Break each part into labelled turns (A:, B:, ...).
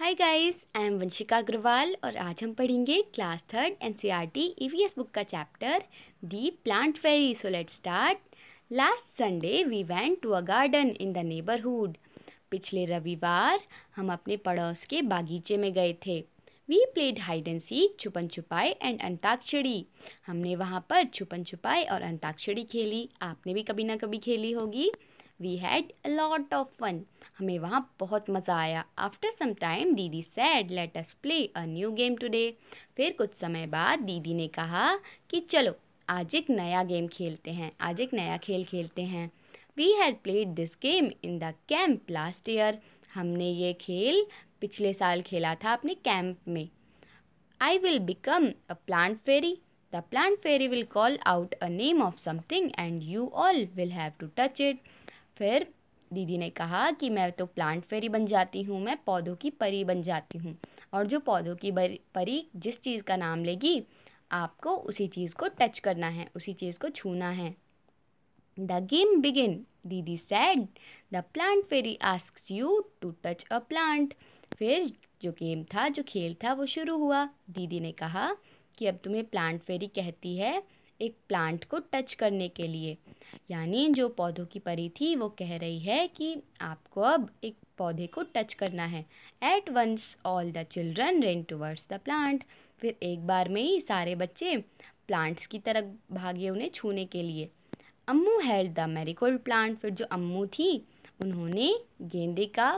A: Hi guys I am Vanshika Agarwal और आज हम पढ़ेंगे class third N C E R T E V बुक book chapter the plant fairy so let start last Sunday we went to a garden in the neighbourhood पिछले रविवार हम अपने पड़ोस के बागीचे में गए थे we played hide and seek छुपन छुपाई एंड अंताक्षरी हमने वहाँ पर छुपन छुपाई और अंताक्षरी खेली आपने भी कभी ना कभी खेली होगी we had a lot of fun हमें वहाँ बहुत मज़ा आया after some time Didi said let us play a new game today फिर कुछ समय बाद दीदी ने कहा कि चलो आज एक नया गेम खेलते हैं आज एक नया खेल खेलते हैं we had played this game in the camp last year हमने ये खेल पिछले साल खेला था अपने कैंप में I will become a plant fairy The plant fairy will call out a name of something and you all will have to touch it. फिर दीदी ने कहा कि मैं तो प्लांट फेरी बन जाती हूँ मैं पौधों की परी बन जाती हूँ और जो पौधों की परी जिस चीज़ का नाम लेगी आपको उसी चीज़ को टच करना है उसी चीज़ को छूना है the game begin Didi said the plant fairy ask you to touch a plant फिर जो गेम था जो खेल था वो शुरू हुआ दीदी ने कहा कि अब तुम्हें प्लांट फेरी कहती है एक प्लांट को टच करने के लिए यानी जो पौधों की परी थी वो कह रही है कि आपको अब एक पौधे को टच करना है at once all the children ran towards the plant फिर एक बार में ही सारे बच्चे प्लांट्स की तरफ भागे उन्हें छूने के लिए Ammu held the marigold plant फिर जो अम्मू थी उन्होंने गेंदे का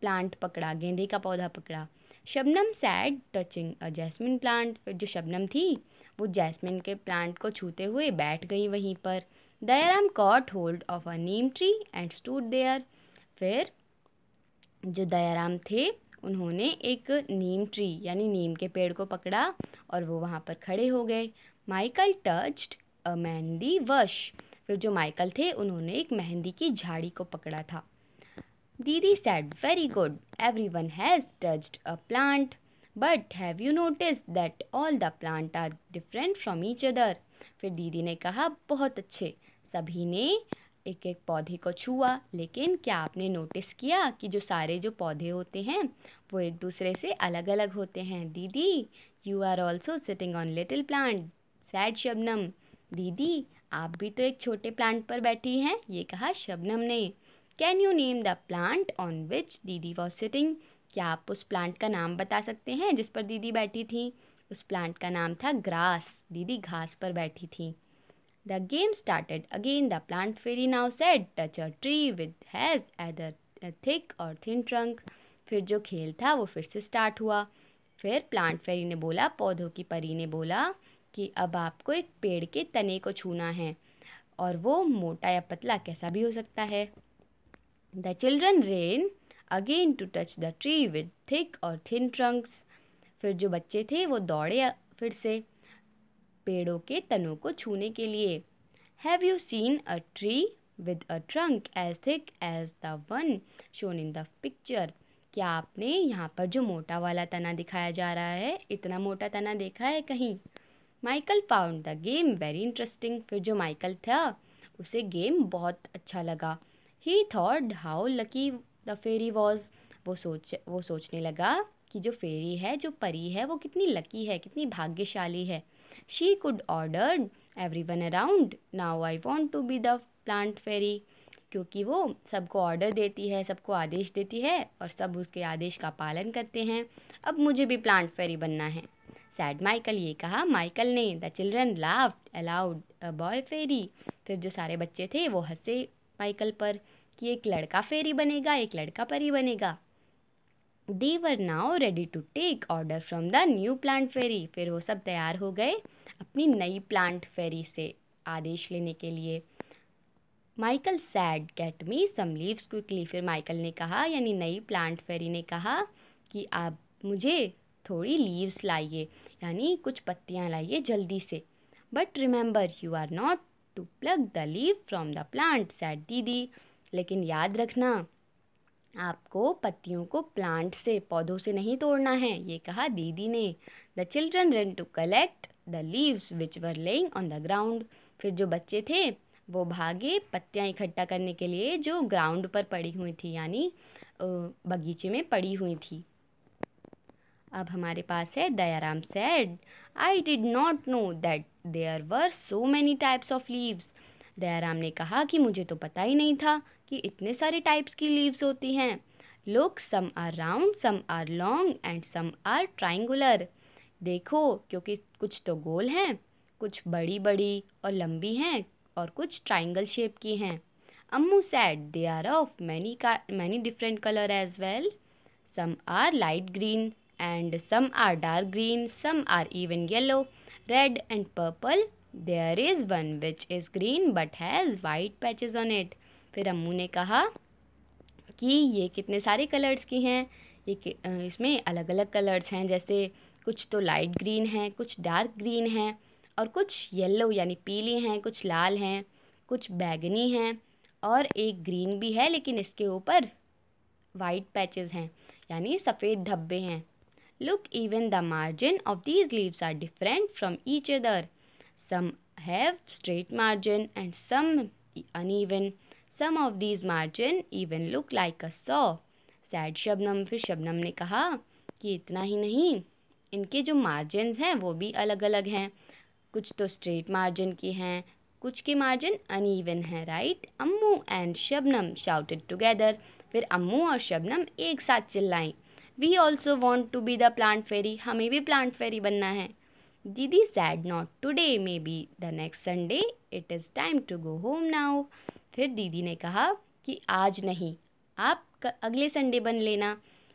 A: प्लांट पकड़ा गेंदे का पौधा पकड़ा Shabnam said touching a jasmine plant फिर जो शबनम थी वो जैस्मिन के प्लांट को छूते हुए बैठ गई वहीं पर Dayaram caught hold of a neem tree and stood there फिर जो दयाराम थे उन्होंने एक नीम ट्री यानी नीम के पेड़ को पकड़ा और वो वहाँ पर खड़े हो गए माइकल टच्ड अ मेहंदी वश फिर जो माइकल थे उन्होंने एक मेहंदी की झाड़ी को पकड़ा था Didi said, Very good. Everyone has touched a plant. But have you notice that all the plant are different from each other फिर दीदी ने कहा बहुत अच्छे सभी ने एक एक पौधे को छुआ लेकिन क्या आपने नोटिस किया कि जो सारे जो पौधे होते हैं वो एक दूसरे से अलग अलग होते हैं Didi you are also sitting on little plant said Shabnam Didi आप भी तो एक छोटे प्लांट पर बैठी हैं ये कहा शबनम ने can you name the plant on which Didi was sitting क्या आप उस प्लांट का नाम बता सकते हैं जिस पर दीदी बैठी थी उस प्लांट का नाम था ग्रास दीदी घास पर बैठी थी the game started again the plant fairy now set touch a tree with has either thick or thin trunk फिर जो खेल था वो फिर से स्टार्ट हुआ फिर प्लांट फेरी ने बोला पौधों की परी ने बोला कि अब आपको एक पेड़ के तने को छूना है और वो मोटा या पतला कैसा भी हो सकता है The children ran again to touch the tree with thick or thin trunks फिर जो बच्चे थे वो दौड़े फिर से पेड़ों के तनों को छूने के लिए have you seen a tree with a trunk as thick as the one shown in the picture क्या आपने यहाँ पर जो मोटा वाला तना दिखाया जा रहा है इतना मोटा तना देखा है कहीं Michael found the game very interesting फिर जो माइकल था उसे गेम बहुत अच्छा लगा he thought how lucky the fairy was वो सोच वो सोचने लगा कि जो फेरी है जो परी है वो कितनी लकी है कितनी भाग्यशाली है she could order everyone around now I want to be the plant fairy क्योंकि वो सबको ऑर्डर देती है सबको आदेश देती है और सब उसके आदेश का पालन करते हैं अब मुझे भी प्लांट फेरी बनना है सैड माइकल ये कहा माइकल ने the children laughed aloud a boy fairy फिर जो सारे बच्चे थे वो हंसे माइकल पर कि एक लड़का फेरी बनेगा एक लड़का परी बनेगा they were now ready to take order from the new plant fairy फिर वो सब तैयार हो गए अपनी नई प्लांट फेरी से आदेश लेने के लिए Michael said get me some leaves quickly फिर माइकल ने कहा यानी नई प्लांट फेरी ने कहा कि आप मुझे थोड़ी लीव्स लाइए यानी कुछ पत्तियाँ लाइए जल्दी से but remember you are not to pluck the leave from the plant said Didi लेकिन याद रखना आपको पत्तियों को प्लांट से पौधों से नहीं तोड़ना है ये कहा दीदी ने the children run to collect the leaves which were lying on the ground फिर जो बच्चे थे वो भागे पत्तियाँ इकट्ठा करने के लिए जो ग्राउंड पर पड़ी हुई थी यानी बगीचे में पड़ी हुई थी अब हमारे पास है Dayaram said I did not know that there were so many types of leaves Dayaram ने कहा कि मुझे तो पता ही नहीं था कि इतने सारे टाइप्स की लीव्स होती हैं look some are round some are long and some are triangular देखो क्योंकि कुछ तो गोल हैं कुछ बड़ी बड़ी और लंबी हैं और कुछ ट्राइंगल शेप की हैं Ammu said they are of many का many different colour as well some are light green and some are dark green some are even yellow red and purple there is one which is green but has white patches on it फिर अम्मू ने कहा कि ये कितने सारे colours की हैं ये इसमें अलग अलग कलर्स हैं जैसे कुछ तो लाइट ग्रीन है कुछ डार्क ग्रीन है और कुछ येलो यानी पीली हैं कुछ लाल हैं कुछ बैगनी हैं और एक ग्रीन भी है लेकिन इसके ऊपर वाइट पैचेस हैं यानी सफ़ेद धब्बे हैं look even the margin of these leaves are different from each other Some have straight margin and some uneven. Some of these margin even look like a saw. Said Shabnam फिर शबनम ने कहा कि इतना ही नहीं इनके जो मार्जिन्स हैं वो भी अलग अलग हैं कुछ तो स्ट्रेट मार्जिन की हैं कुछ के मार्जिन ईवन हैं right Ammu and Shabnam shouted together फिर अम्मू और शबनम एक साथ चिल्लाएं we also want to be the plant fairy हमें भी प्लांट फेरी बनना है Didi said not today, maybe the next Sunday. It is time to go home now. फिर दीदी ने कहा कि आज नहीं आप अगले संडे बन लेना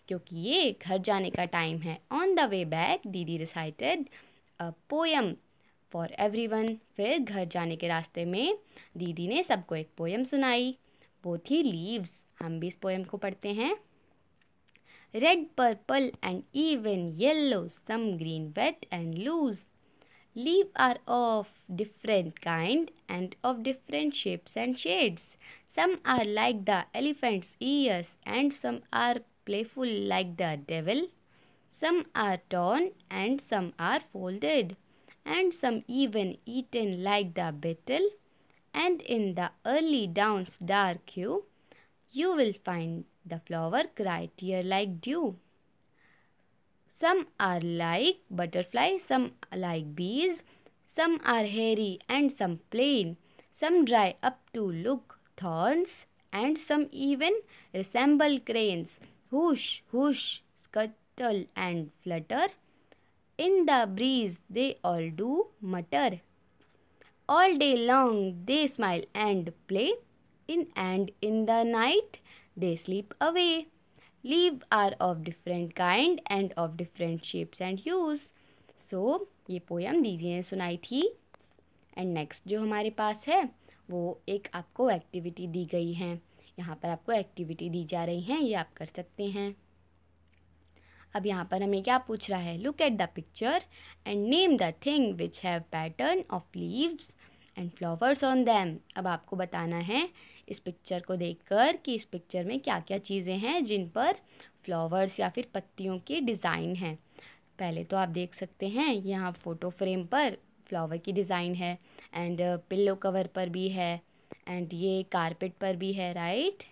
A: क्योंकि ये घर जाने का टाइम है on the way back Didi recited a poem for everyone फिर घर जाने के रास्ते में दीदी ने सबको एक पोयम सुनाई वो थी लीव्स हम भी इस पोयम को पढ़ते हैं red, purple and even yellow, some green wet and loose. Leaves are of different kind and of different shapes and shades. Some are like the elephant's ears and some are playful like the devil. Some are torn and some are folded and some even eaten like the beetle. And in the early dawn's dark hue, you will find the flower cry tear like dew. Some are like butterflies, some like bees, some are hairy and some plain, some dry up to look thorns, and some even resemble cranes. Whoosh, whoosh, scuttle and flutter. In the breeze they all do mutter. All day long they smile and play, in and in the night they slip away. Leaves are of different kind and of different shapes and hues. So so, ये poem Didi ने सुनाई थी and next जो हमारे पास है वो एक आपको एक्टिविटी दी गई है यहाँ पर आपको एक्टिविटी दी जा रही हैं ये आप कर सकते हैं अब यहाँ पर हमें क्या पूछ रहा है look at the picture and name the thing which have pattern of leaves and flowers on them अब आपको बताना है इस पिक्चर को देखकर कि इस पिक्चर में क्या क्या चीज़ें हैं जिन पर फ्लावर्स या फिर पत्तियों के डिज़ाइन हैं पहले तो आप देख सकते हैं यहाँ फ़ोटो फ्रेम पर फ्लावर की डिज़ाइन है एंड पिल्लो कवर पर भी है एंड ये कारपेट पर भी है right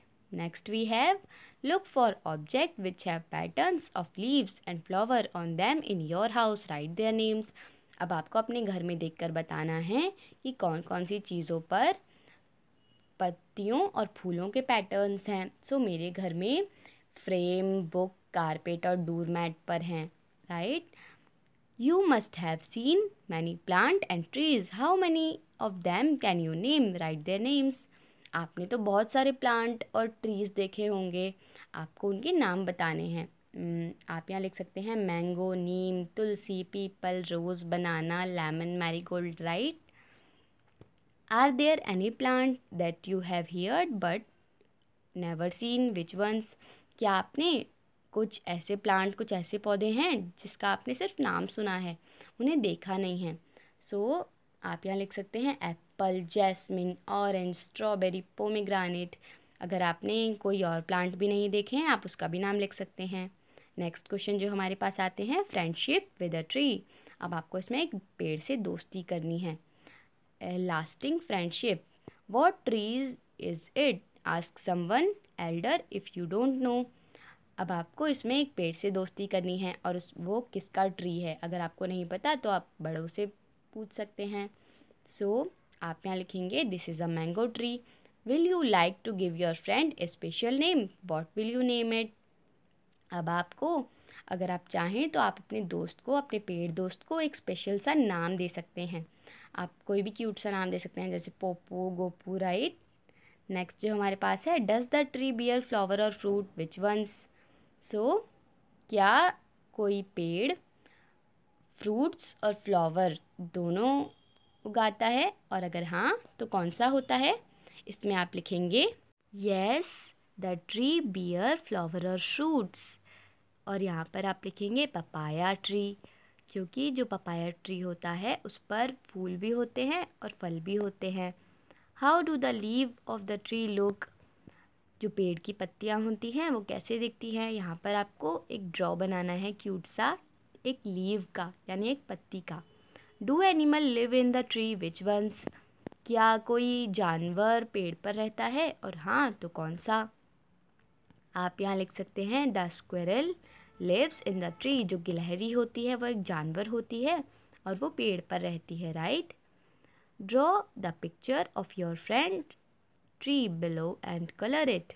A: next we have look for object which have patterns of leaves and flower on them in your house write their names अब आपको अपने घर में देखकर बताना है कि कौन कौन सी चीज़ों पर पत्तियों और फूलों के पैटर्न्स हैं सो so, मेरे घर में फ्रेम बुक कारपेट और डोर मैट पर हैं right you must have seen many plant and trees how many of them can you name write their names आपने तो बहुत सारे प्लांट और ट्रीज़ देखे होंगे आपको उनके नाम बताने हैं hmm, आप यहाँ लिख सकते हैं mango neem tulsi peepal rose banana lemon marigold right are there any plant that you have heard but never seen which ones क्या आपने कुछ ऐसे प्लांट कुछ ऐसे पौधे हैं जिसका आपने सिर्फ नाम सुना है उन्हें देखा नहीं है सो so, आप यहाँ लिख सकते हैं apple jasmine orange strawberry pomegranate अगर आपने कोई और प्लांट भी नहीं देखे हैं आप उसका भी नाम लिख सकते हैं नेक्स्ट क्वेश्चन जो हमारे पास आते हैं फ्रेंडशिप विद अ ट्री अब आपको इसमें एक पेड़ से दोस्ती करनी है friendship what trees is it ask someone elder if you don't know अब आपको इसमें एक पेड़ से दोस्ती करनी है और उस वो किसका ट्री है अगर आपको नहीं पता तो आप बड़ों से पूछ सकते हैं सो so, आप यहाँ लिखेंगे this is a mango tree will you like to give your friend a special name what will you name it अब आपको अगर आप चाहें तो आप अपने दोस्त को अपने पेड़ दोस्त को एक स्पेशल सा नाम दे सकते हैं आप कोई भी क्यूट सा नाम दे सकते हैं जैसे पोपो गोपू राइट नेक्स्ट जो हमारे पास है does the tree bear flower or fruit which ones so क्या कोई पेड़ फ्रूट्स और फ्लावर दोनों उगाता है और अगर हाँ तो कौन सा होता है इसमें आप लिखेंगे yes the tree bear flower or fruits और यहाँ पर आप लिखेंगे पपाया ट्री क्योंकि जो पपाया ट्री होता है उस पर फूल भी होते हैं और फल भी होते हैं how do the leave of the tree look जो पेड़ की पत्तियाँ होती हैं वो कैसे दिखती हैं यहाँ पर आपको एक ड्रॉ बनाना है क्यूट सा एक लीव का यानी एक पत्ती का do animal live in the tree which ones क्या कोई जानवर पेड़ पर रहता है और हाँ तो कौन सा आप यहाँ लिख सकते हैं the squirrel lives in the tree जो गिलहरी होती है वो एक जानवर होती है और वो पेड़ पर रहती है right draw the picture of your friend tree below and colour it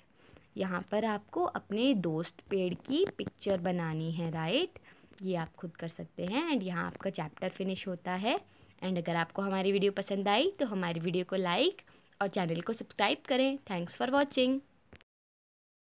A: यहाँ पर आपको अपने दोस्त पेड़ की पिक्चर बनानी है राइट ये आप खुद कर सकते हैं एंड यहाँ आपका चैप्टर फिनिश होता है एंड अगर आपको हमारी वीडियो पसंद आई तो हमारी वीडियो को लाइक और चैनल को सब्सक्राइब करें थैंक्स फॉर वॉचिंग